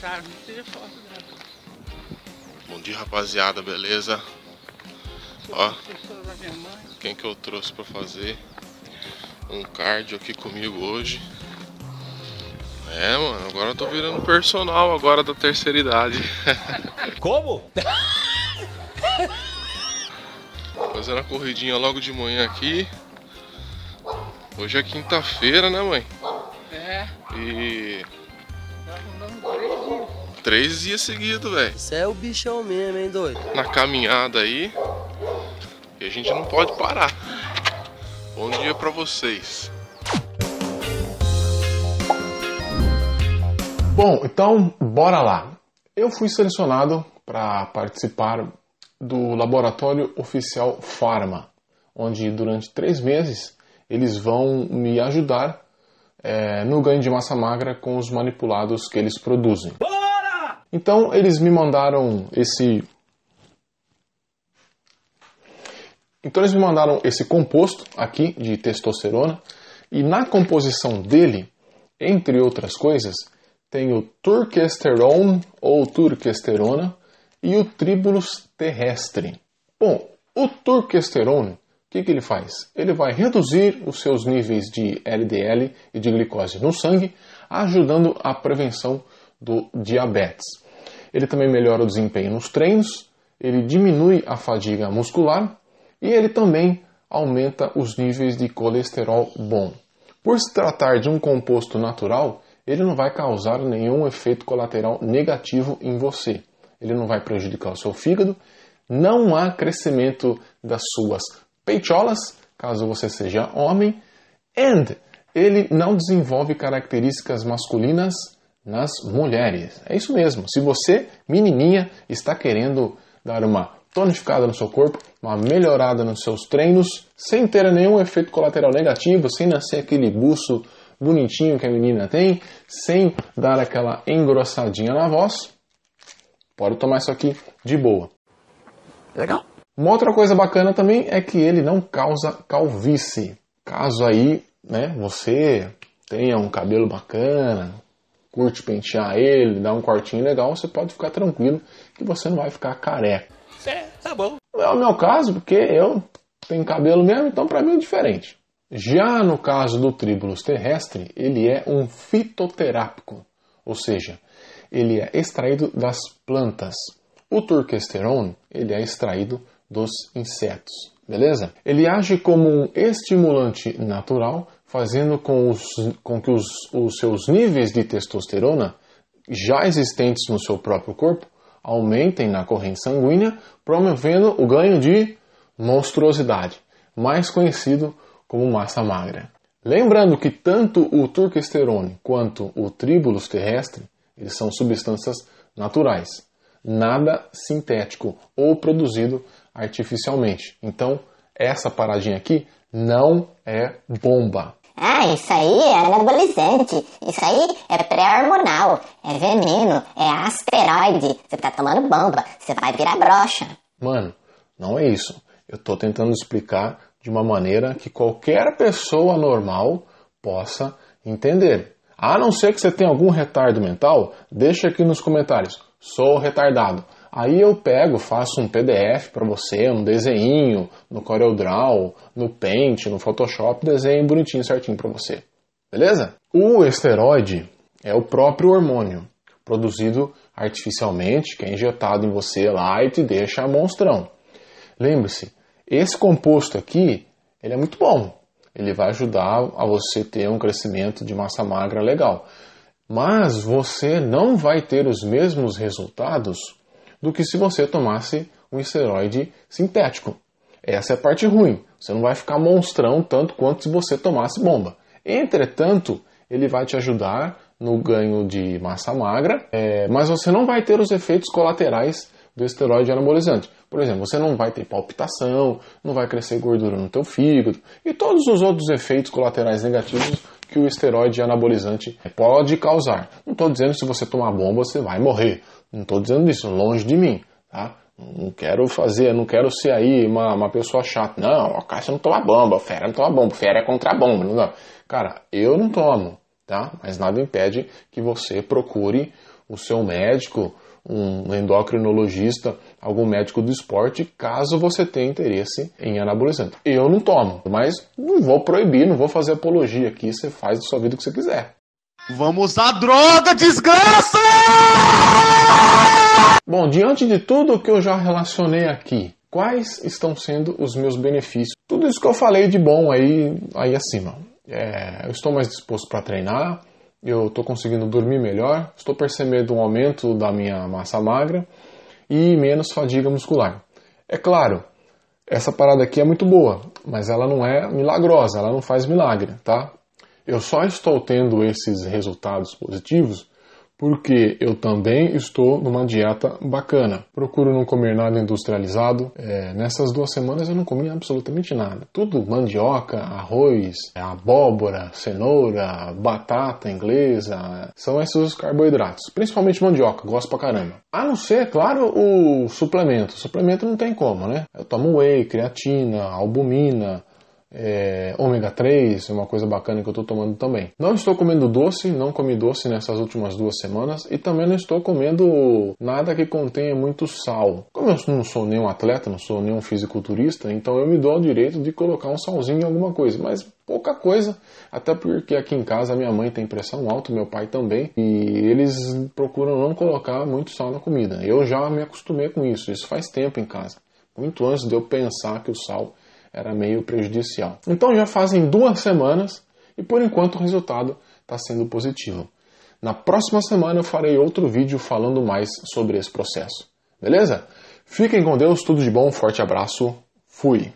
sabe? Bom dia, rapaziada, beleza? Ó, quem que eu trouxe pra fazer um cardio aqui comigo hoje? É, mano, agora eu tô virando personal agora da terceira idade. Como? Fazendo a corridinha logo de manhã aqui. Hoje é quinta-feira, né, mãe? É. E três dias seguidos, velho. Isso é o bichão mesmo, hein, doido? Na caminhada aí. E a gente não pode parar. Bom dia para vocês. Bom, então bora lá. Eu fui selecionado para participar do Laboratório Oficial Pharma, onde durante três meses eles vão me ajudar é, no ganho de massa magra com os manipulados que eles produzem. Então eles me mandaram esse. Então eles me mandaram esse composto aqui de testosterona e na composição dele, entre outras coisas, tem o turquesterone ou turquesterona e o tribulus terrestre. Bom, o turquesterone, o que, que ele faz? Ele vai reduzir os seus níveis de LDL e de glicose no sangue, ajudando a prevenção do diabetes. Ele também melhora o desempenho nos treinos, ele diminui a fadiga muscular e ele também aumenta os níveis de colesterol bom. Por se tratar de um composto natural, ele não vai causar nenhum efeito colateral negativo em você. Ele não vai prejudicar o seu fígado, não há crescimento das suas peitolas, caso você seja homem, and ele não desenvolve características masculinas nas mulheres. É isso mesmo. Se você, menininha, está querendo dar uma tonificada no seu corpo, uma melhorada nos seus treinos, sem ter nenhum efeito colateral negativo, sem nascer aquele buço bonitinho que a menina tem, sem dar aquela engrossadinha na voz, pode tomar isso aqui de boa. Legal. Uma outra coisa bacana também é que ele não causa calvície. Caso aí, né, você tenha um cabelo bacana, curte pentear ele, dar um cortinho legal, você pode ficar tranquilo que você não vai ficar careca. É, tá bom. Não é o meu caso, porque eu tenho cabelo mesmo, então para mim é diferente. Já no caso do tribulus terrestre, ele é um fitoterápico, ou seja, ele é extraído das plantas. O turquesterone, ele é extraído dos insetos, beleza? Ele age como um estimulante natural fazendo com, os, com que os, os seus níveis de testosterona já existentes no seu próprio corpo aumentem na corrente sanguínea, promovendo o ganho de monstruosidade, mais conhecido como massa magra. Lembrando que tanto o turquesterone quanto o tribulus terrestre, eles são substâncias naturais, nada sintético ou produzido artificialmente. Então, essa paradinha aqui não é bomba. Ah, isso aí é anabolizante, isso aí é pré-hormonal, é veneno, é asteroide. Você tá tomando bomba, você vai virar brocha. Mano, não é isso. Eu tô tentando explicar de uma maneira que qualquer pessoa normal possa entender. A não ser que você tenha algum retardo mental, deixa aqui nos comentários. Sou retardado. Aí eu pego, faço um PDF para você, um desenho no CorelDRAW, no Paint, no Photoshop, desenho bonitinho, certinho para você. Beleza? O esteroide é o próprio hormônio produzido artificialmente, que é injetado em você lá e te deixa monstrão. Lembre-se, esse composto aqui, ele é muito bom. Ele vai ajudar a você ter um crescimento de massa magra legal. Mas você não vai ter os mesmos resultados do que se você tomasse um esteroide sintético. Essa é a parte ruim. Você não vai ficar monstrão tanto quanto se você tomasse bomba. Entretanto, ele vai te ajudar no ganho de massa magra, é, mas você não vai ter os efeitos colaterais do esteroide anabolizante. Por exemplo, você não vai ter palpitação, não vai crescer gordura no teu fígado e todos os outros efeitos colaterais negativos que o esteroide anabolizante pode causar. Não estou dizendo que se você tomar bomba você vai morrer. Não estou dizendo isso, longe de mim. Tá? Não quero fazer, não quero ser aí uma, uma pessoa chata. Não, o caixa não toma bomba, a Fera não toma bomba, a Fera é contra a bomba. Não, Cara, eu não tomo, tá? Mas nada impede que você procure o seu médico, um endocrinologista, algum médico do esporte, caso você tenha interesse em anabolizante. Eu não tomo, mas não vou proibir, não vou fazer apologia aqui, você faz da sua vida o que você quiser. Vamos à droga, desgraça! Bom, diante de tudo que eu já relacionei aqui, quais estão sendo os meus benefícios? Tudo isso que eu falei de bom aí, aí acima. É, eu estou mais disposto para treinar, eu estou conseguindo dormir melhor, estou percebendo um aumento da minha massa magra e menos fadiga muscular. É claro, essa parada aqui é muito boa, mas ela não é milagrosa, ela não faz milagre, tá? Eu só estou tendo esses resultados positivos porque eu também estou numa dieta bacana. Procuro não comer nada industrializado. É, nessas duas semanas eu não comi absolutamente nada. Tudo mandioca, arroz, abóbora, cenoura, batata inglesa. São esses os carboidratos. Principalmente mandioca, gosto pra caramba. A não ser, é claro, o suplemento. O suplemento não tem como, né? Eu tomo whey, creatina, albumina é, ômega 3, é uma coisa bacana que eu estou tomando também. Não estou comendo doce, não comi doce nessas últimas duas semanas e também não estou comendo nada que contenha muito sal. Como eu não sou nenhum atleta, não sou nenhum fisiculturista, então eu me dou o direito de colocar um salzinho em alguma coisa, mas pouca coisa, até porque aqui em casa minha mãe tem pressão alta, meu pai também, e eles procuram não colocar muito sal na comida. Eu já me acostumei com isso, isso faz tempo em casa, muito antes de eu pensar que o sal era meio prejudicial. Então já fazem duas semanas e por enquanto o resultado está sendo positivo. Na próxima semana eu farei outro vídeo falando mais sobre esse processo. Beleza? Fiquem com Deus, tudo de bom, forte abraço, fui!